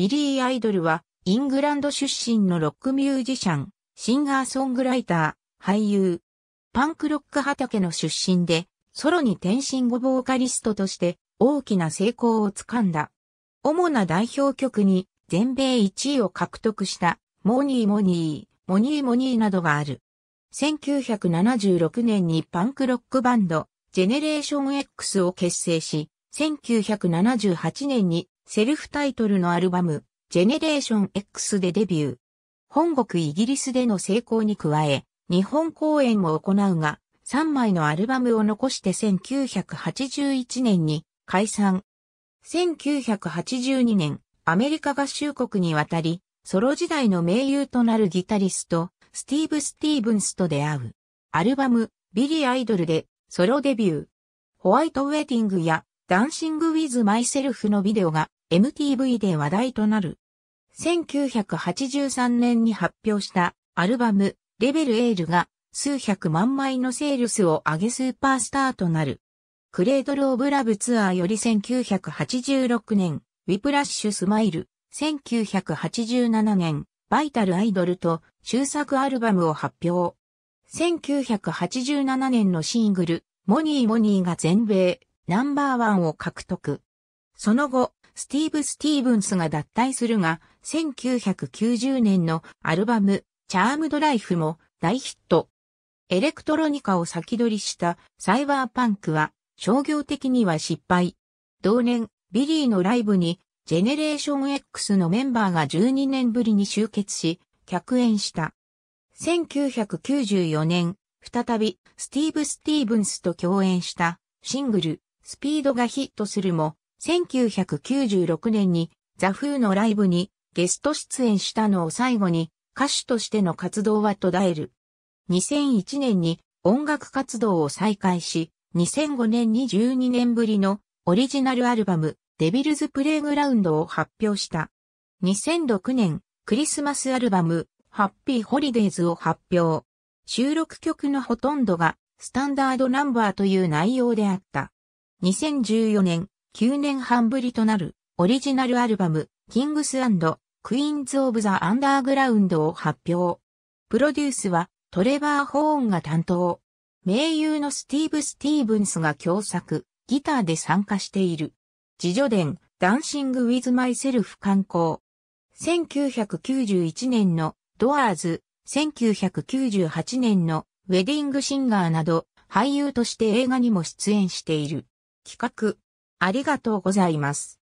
ビリー・アイドルは、イングランド出身のロックミュージシャン、シンガーソングライター、俳優、パンクロック畑の出身で、ソロに転身後ボーカリストとして大きな成功をつかんだ。主な代表曲に全米1位を獲得したモニーモニー、モニーモニーなどがある。1976年にパンクロックバンドジェネレーション X を結成し、1978年にセルフタイトルのアルバム、ジェネレーション X でデビュー。本国イギリスでの成功に加え、日本公演も行うが、3枚のアルバムを残して1981年に解散。1982年、アメリカ合衆国に渡り、ソロ時代の名優となるギタリスト、スティーブ・スティーブンスと出会う。アルバム、ビリー・アイドルでソロデビュー。ホワイト・ウェディングやダンシング・ウィズ・マイセルフのビデオが MTV で話題となる。1983年に発表したアルバム、レベルエールが数百万枚のセールスを上げスーパースターとなる。クレードル・オブ・ラブツアーより1986年、ウィプラッシュ・スマイル、1987年、バイタル・アイドルと終作アルバムを発表。1987年のシングル、モニー・モニーが全米ナンバーワンを獲得。その後、スティーブ・スティーブンスが脱退するが、1990年のアルバム、チャームドライフも大ヒット。エレクトロニカを先取りしたサイバーパンクは商業的には失敗。同年、ビリーのライブにジェネレーション X のメンバーが12年ぶりに集結し、客演した。1994年、再びスティーブ・スティーブンスと共演したシングル、スピードがヒットするも、1996年にザ・フーのライブにゲスト出演したのを最後に歌手としての活動は途絶える。2001年に音楽活動を再開し、2005年に12年ぶりのオリジナルアルバムデビルズ・プレイグラウンドを発表した。2006年クリスマスアルバムハッピーホリデーズを発表。収録曲のほとんどがスタンダードナンバーという内容であった。2014年9年半ぶりとなるオリジナルアルバム、キングスクイーンズ・オブ・ザ・アンダーグラウンドを発表。プロデュースはトレバー・ホーンが担当。名優のスティーブ・スティーブンスが共作、ギターで参加している。自助伝、ダンシング・ウィズ・マイ・セルフ観光。1991年のドアーズ、1998年のウェディングシンガーなど俳優として映画にも出演している。企画、ありがとうございます。